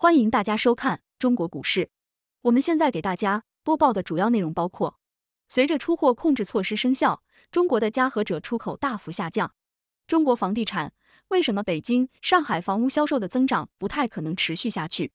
欢迎大家收看中国股市。我们现在给大家播报的主要内容包括：随着出货控制措施生效，中国的加和者出口大幅下降。中国房地产为什么北京、上海房屋销售的增长不太可能持续下去？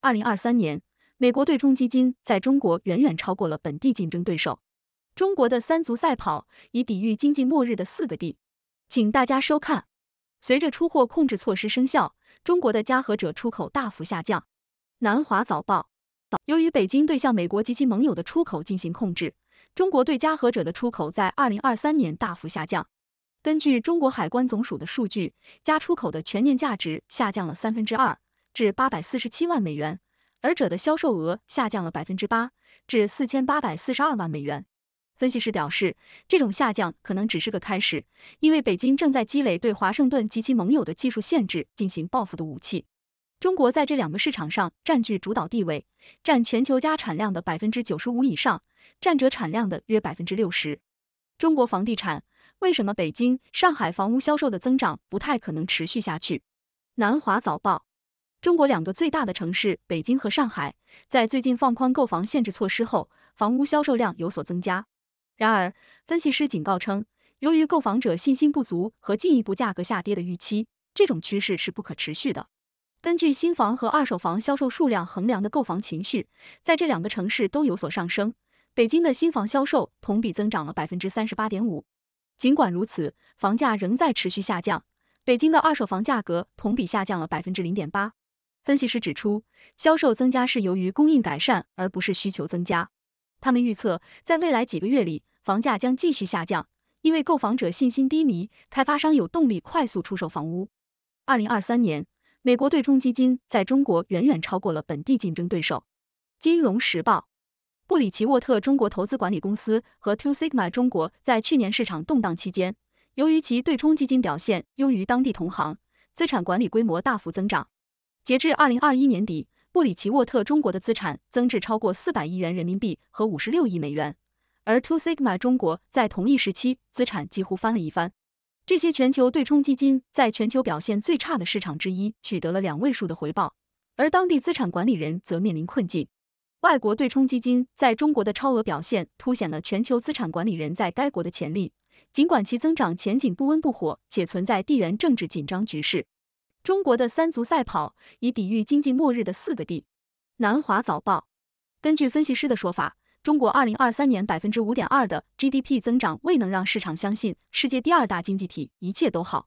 二零二三年，美国对冲基金在中国远远超过了本地竞争对手。中国的三足赛跑以抵御经济末日的四个地，请大家收看。随着出货控制措施生效。中国的加和者出口大幅下降。南华早报，由于北京对向美国及其盟友的出口进行控制，中国对加和者的出口在二零二三年大幅下降。根据中国海关总署的数据，加出口的全年价值下降了三分之二，至八百四十七万美元，而者的销售额下降了百分之八，至四千八百四十二万美元。分析师表示，这种下降可能只是个开始，因为北京正在积累对华盛顿及其盟友的技术限制进行报复的武器。中国在这两个市场上占据主导地位，占全球家产量的百分之九十五以上，占者产量的约百分之六十。中国房地产为什么北京、上海房屋销售的增长不太可能持续下去？南华早报：中国两个最大的城市北京和上海，在最近放宽购房限制措施后，房屋销售量有所增加。然而，分析师警告称，由于购房者信心不足和进一步价格下跌的预期，这种趋势是不可持续的。根据新房和二手房销售数量衡量的购房情绪，在这两个城市都有所上升。北京的新房销售同比增长了百分之三十八点五，尽管如此，房价仍在持续下降。北京的二手房价格同比下降了百分之零点八。分析师指出，销售增加是由于供应改善，而不是需求增加。他们预测，在未来几个月里，房价将继续下降，因为购房者信心低迷，开发商有动力快速出售房屋。二零二三年，美国对冲基金在中国远远超过了本地竞争对手。金融时报，布里奇沃特中国投资管理公司和 Two Sigma 中国在去年市场动荡期间，由于其对冲基金表现优于当地同行，资产管理规模大幅增长。截至二零二一年底。布里奇沃特中国的资产增至超过四百亿元人民币和五十六亿美元，而 Two Sigma 中国在同一时期资产几乎翻了一番。这些全球对冲基金在全球表现最差的市场之一取得了两位数的回报，而当地资产管理人则面临困境。外国对冲基金在中国的超额表现凸显了全球资产管理人在该国的潜力，尽管其增长前景不温不火且存在地缘政治紧张局势。中国的三足赛跑，以抵御经济末日的四个地。南华早报根据分析师的说法，中国二零二三年百分之五点二的 GDP 增长未能让市场相信世界第二大经济体一切都好。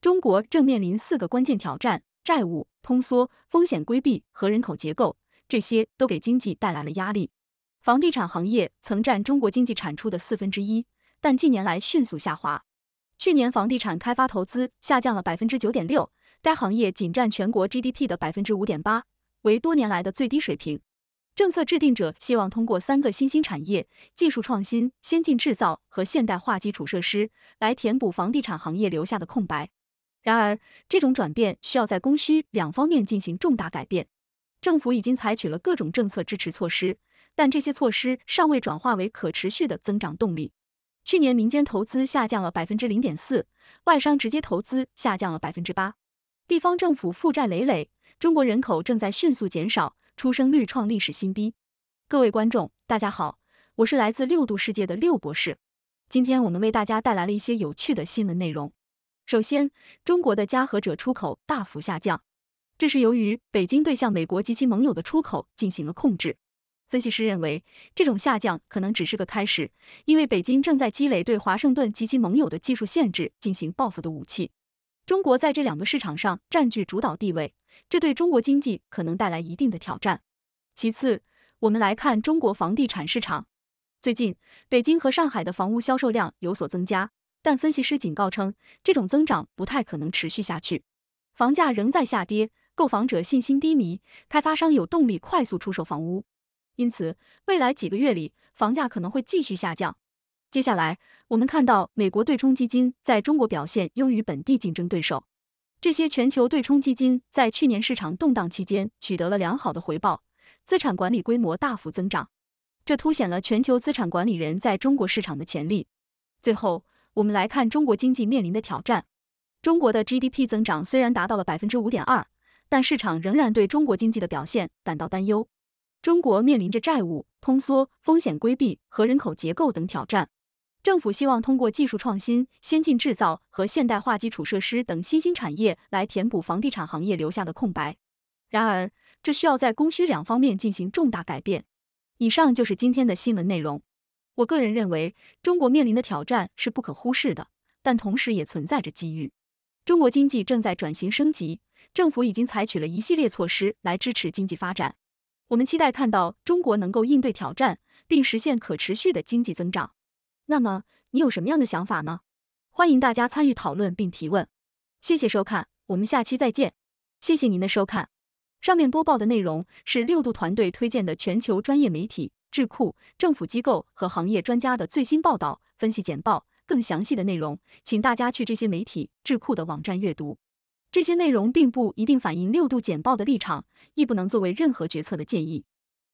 中国正面临四个关键挑战：债务、通缩、风险规避和人口结构，这些都给经济带来了压力。房地产行业曾占中国经济产出的四分之一，但近年来迅速下滑。去年房地产开发投资下降了百分之九点六。该行业仅占全国 GDP 的百分之五点八，为多年来的最低水平。政策制定者希望通过三个新兴产业、技术创新、先进制造和现代化基础设施来填补房地产行业留下的空白。然而，这种转变需要在供需两方面进行重大改变。政府已经采取了各种政策支持措施，但这些措施尚未转化为可持续的增长动力。去年民间投资下降了百分之零点四，外商直接投资下降了百分之八。地方政府负债累累，中国人口正在迅速减少，出生率创历史新低。各位观众，大家好，我是来自六度世界的六博士。今天我们为大家带来了一些有趣的新闻内容。首先，中国的加和者出口大幅下降，这是由于北京对向美国及其盟友的出口进行了控制。分析师认为，这种下降可能只是个开始，因为北京正在积累对华盛顿及其盟友的技术限制进行报复的武器。中国在这两个市场上占据主导地位，这对中国经济可能带来一定的挑战。其次，我们来看中国房地产市场。最近，北京和上海的房屋销售量有所增加，但分析师警告称，这种增长不太可能持续下去。房价仍在下跌，购房者信心低迷，开发商有动力快速出售房屋，因此，未来几个月里，房价可能会继续下降。接下来，我们看到美国对冲基金在中国表现优于本地竞争对手。这些全球对冲基金在去年市场动荡期间取得了良好的回报，资产管理规模大幅增长，这凸显了全球资产管理人在中国市场的潜力。最后，我们来看中国经济面临的挑战。中国的 GDP 增长虽然达到了百分之五点二，但市场仍然对中国经济的表现感到担忧。中国面临着债务、通缩、风险规避和人口结构等挑战。政府希望通过技术创新、先进制造和现代化基础设施等新兴产业来填补房地产行业留下的空白。然而，这需要在供需两方面进行重大改变。以上就是今天的新闻内容。我个人认为，中国面临的挑战是不可忽视的，但同时也存在着机遇。中国经济正在转型升级，政府已经采取了一系列措施来支持经济发展。我们期待看到中国能够应对挑战，并实现可持续的经济增长。那么你有什么样的想法呢？欢迎大家参与讨论并提问。谢谢收看，我们下期再见。谢谢您的收看。上面播报的内容是六度团队推荐的全球专业媒体、智库、政府机构和行业专家的最新报道、分析简报。更详细的内容，请大家去这些媒体、智库的网站阅读。这些内容并不一定反映六度简报的立场，亦不能作为任何决策的建议。